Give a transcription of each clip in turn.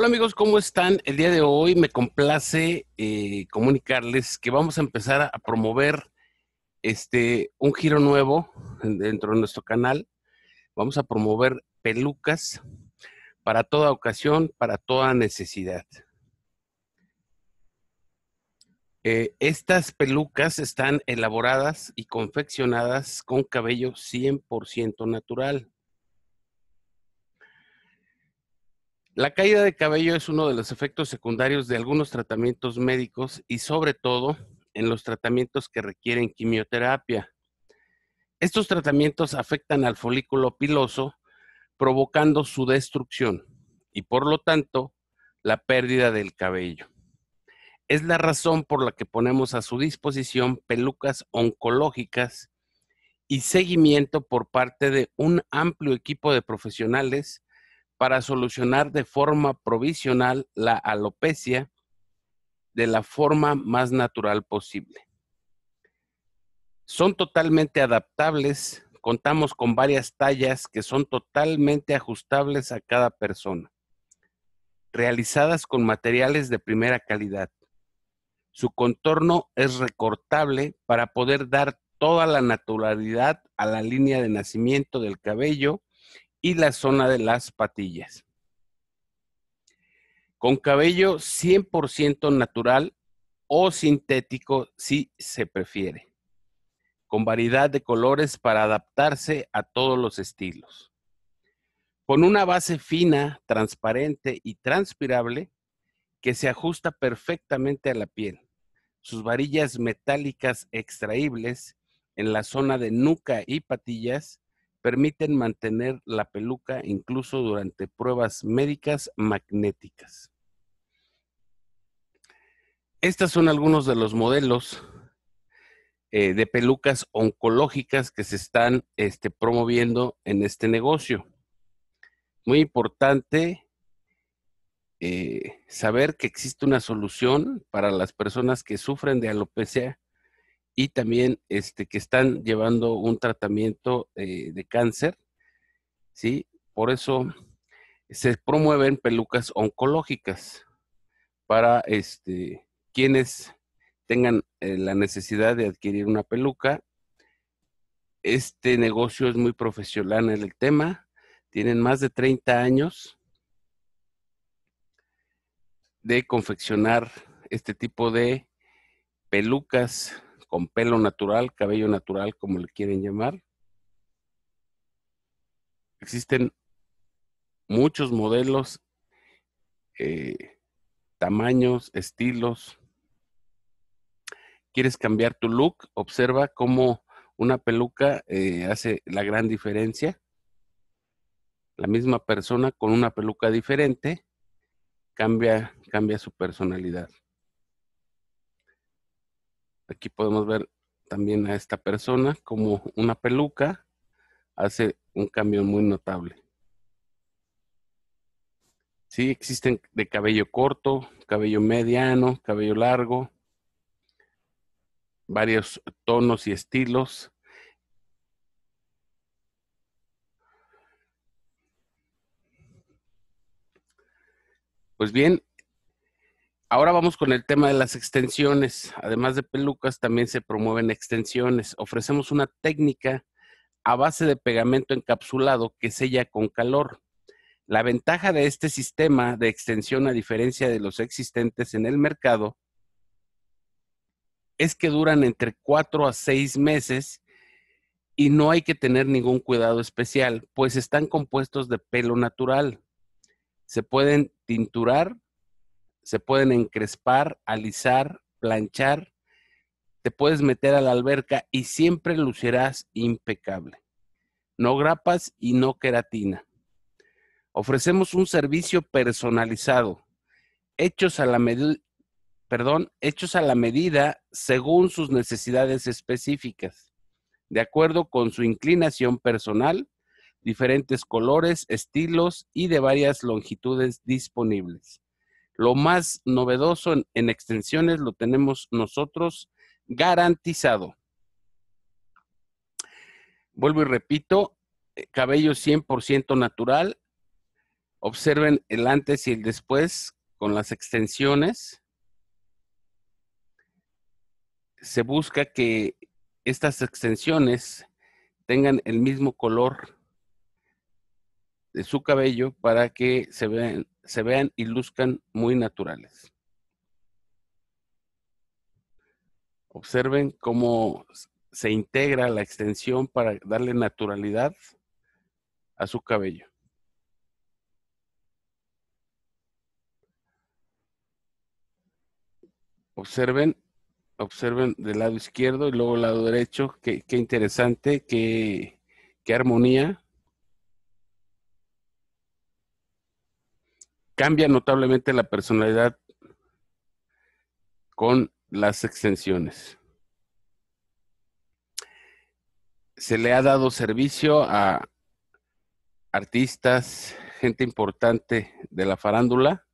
Hola amigos, ¿cómo están? El día de hoy me complace eh, comunicarles que vamos a empezar a promover este, un giro nuevo dentro de nuestro canal. Vamos a promover pelucas para toda ocasión, para toda necesidad. Eh, estas pelucas están elaboradas y confeccionadas con cabello 100% natural. La caída de cabello es uno de los efectos secundarios de algunos tratamientos médicos y sobre todo en los tratamientos que requieren quimioterapia. Estos tratamientos afectan al folículo piloso provocando su destrucción y por lo tanto la pérdida del cabello. Es la razón por la que ponemos a su disposición pelucas oncológicas y seguimiento por parte de un amplio equipo de profesionales para solucionar de forma provisional la alopecia de la forma más natural posible. Son totalmente adaptables, contamos con varias tallas que son totalmente ajustables a cada persona, realizadas con materiales de primera calidad. Su contorno es recortable para poder dar toda la naturalidad a la línea de nacimiento del cabello y la zona de las patillas. Con cabello 100% natural o sintético si se prefiere, con variedad de colores para adaptarse a todos los estilos. Con una base fina, transparente y transpirable que se ajusta perfectamente a la piel. Sus varillas metálicas extraíbles en la zona de nuca y patillas permiten mantener la peluca incluso durante pruebas médicas magnéticas. Estos son algunos de los modelos eh, de pelucas oncológicas que se están este, promoviendo en este negocio. Muy importante eh, saber que existe una solución para las personas que sufren de alopecia y también este, que están llevando un tratamiento eh, de cáncer, ¿sí? Por eso se promueven pelucas oncológicas para este, quienes tengan eh, la necesidad de adquirir una peluca. Este negocio es muy profesional en el tema, tienen más de 30 años de confeccionar este tipo de pelucas con pelo natural, cabello natural, como le quieren llamar. Existen muchos modelos, eh, tamaños, estilos. ¿Quieres cambiar tu look? Observa cómo una peluca eh, hace la gran diferencia. La misma persona con una peluca diferente cambia, cambia su personalidad. Aquí podemos ver también a esta persona como una peluca hace un cambio muy notable. Sí, existen de cabello corto, cabello mediano, cabello largo, varios tonos y estilos. Pues bien, Ahora vamos con el tema de las extensiones. Además de pelucas, también se promueven extensiones. Ofrecemos una técnica a base de pegamento encapsulado que sella con calor. La ventaja de este sistema de extensión, a diferencia de los existentes en el mercado, es que duran entre 4 a 6 meses y no hay que tener ningún cuidado especial, pues están compuestos de pelo natural. Se pueden tinturar se pueden encrespar, alisar, planchar, te puedes meter a la alberca y siempre lucirás impecable. No grapas y no queratina. Ofrecemos un servicio personalizado, hechos a la, hechos a la medida según sus necesidades específicas, de acuerdo con su inclinación personal, diferentes colores, estilos y de varias longitudes disponibles. Lo más novedoso en, extensiones lo tenemos nosotros garantizado. Vuelvo y repito, eh, cabello 100% natural. Observen el antes y el después con las extensiones. Se busca que estas extensiones tengan el mismo color de su cabello para que se vean se vean y luzcan muy naturales. Observen cómo se integra la extensión para darle naturalidad a su cabello. Observen, observen del lado izquierdo y luego el lado derecho. Qué, qué interesante, qué, qué armonía cambia notablemente la personalidad con las extensiones. Se le ha dado servicio a artistas, gente importante de la farándula.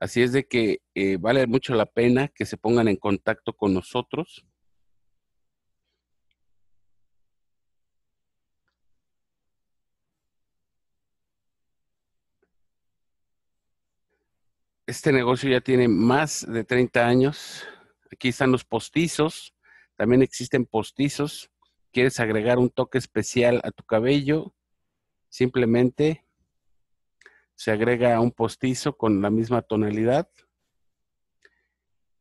Así es de que eh, vale mucho la pena que se pongan en contacto con nosotros Este negocio ya tiene más de 30 años. Aquí están los postizos. También existen postizos. ¿Quieres agregar un toque especial a tu cabello? Simplemente se agrega un postizo con la misma tonalidad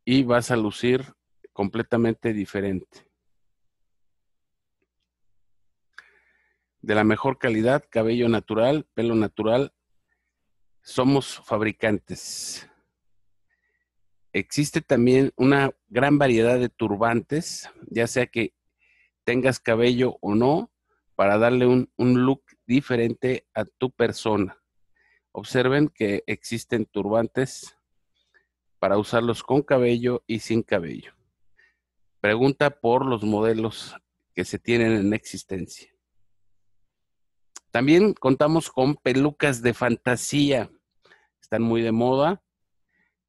y vas a lucir completamente diferente. De la mejor calidad, cabello natural, pelo natural, somos fabricantes. Existe también una gran variedad de turbantes, ya sea que tengas cabello o no, para darle un, look diferente a tu persona. Observen que existen turbantes para usarlos con cabello y sin cabello. Pregunta por los modelos que se tienen en existencia. También contamos con pelucas de fantasía. Están muy de moda.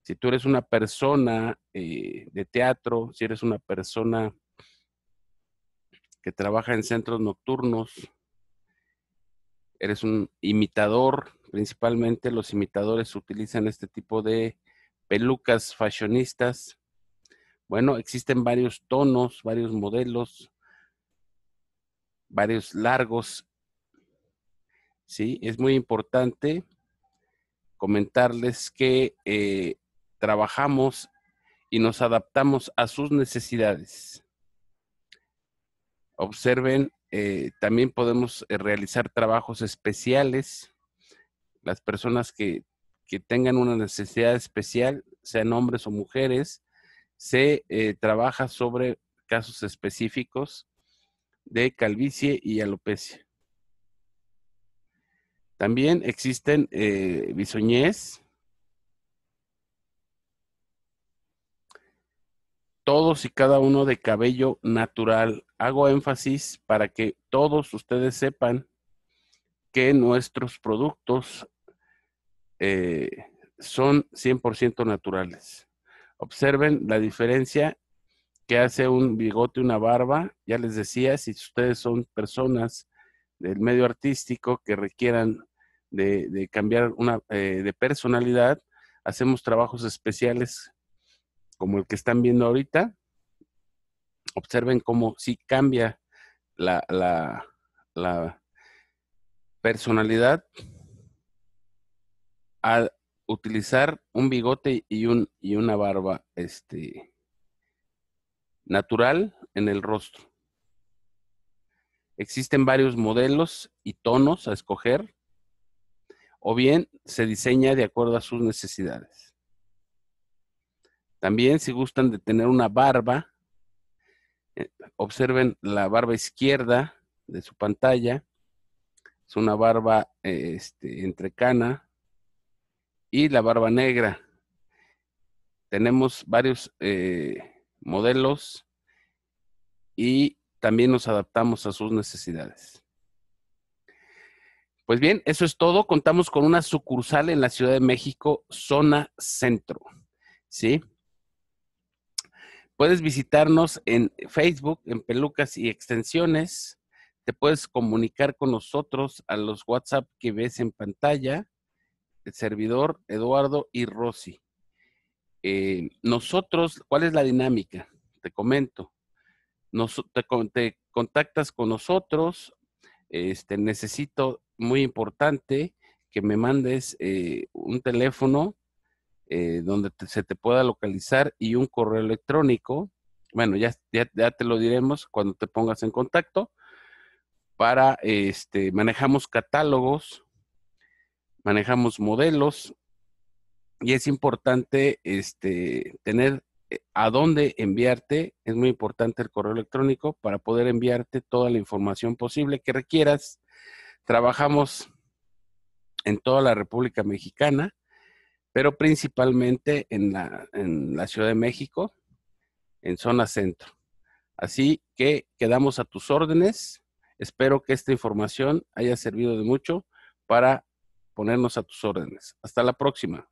Si tú eres una persona eh, de teatro, si eres una persona que trabaja en centros nocturnos, eres un imitador, principalmente los imitadores utilizan este tipo de pelucas fashionistas. Bueno, existen varios tonos, varios modelos, varios largos ¿sí? Es muy importante comentarles que eh, trabajamos y nos adaptamos a sus necesidades. Observen, eh, también podemos eh, realizar trabajos especiales. Las personas que, tengan una necesidad especial, sean hombres o mujeres, se trabaja sobre casos específicos de calvicie y alopecia. También existen eh, Todos y cada uno de cabello natural. Hago énfasis para que todos ustedes sepan que nuestros productos eh, son 100% naturales. Observen la diferencia que hace un bigote, una barba. Ya les decía, si ustedes son personas del medio artístico que requieran de, cambiar una, eh, de personalidad. Hacemos trabajos especiales como el que están viendo ahorita. Observen cómo sí cambia la, la, personalidad al utilizar un bigote y, un, y una barba este, natural en el rostro. Existen varios modelos y tonos a escoger o bien se diseña de acuerdo a sus necesidades. También si gustan de tener una barba, eh, observen la barba izquierda de su pantalla. Es una barba eh, este, entrecana y la barba negra. Tenemos varios eh, modelos y también nos adaptamos a sus necesidades. Pues bien, eso es todo. Contamos con una sucursal en la Ciudad de México, zona centro. ¿Sí? Puedes visitarnos en Facebook, en Pelucas y Extensiones. Te puedes comunicar con nosotros a los WhatsApp que ves en pantalla, el servidor Eduardo y Rosy. Eh, nosotros, ¿cuál es la dinámica? Te comento. te, contactas con nosotros, este, necesito muy importante que me mandes eh, un teléfono eh, donde se te pueda localizar y un correo electrónico. Bueno, ya, ya, te lo diremos cuando te pongas en contacto. Para este, manejamos catálogos, manejamos modelos, y es importante este, tener eh, a dónde enviarte. Es muy importante el correo electrónico para poder enviarte toda la información posible que requieras Trabajamos en toda la República Mexicana, pero principalmente en la, Ciudad de México, en zona centro. Así que quedamos a tus órdenes. Espero que esta información haya servido de mucho para ponernos a tus órdenes. Hasta la próxima.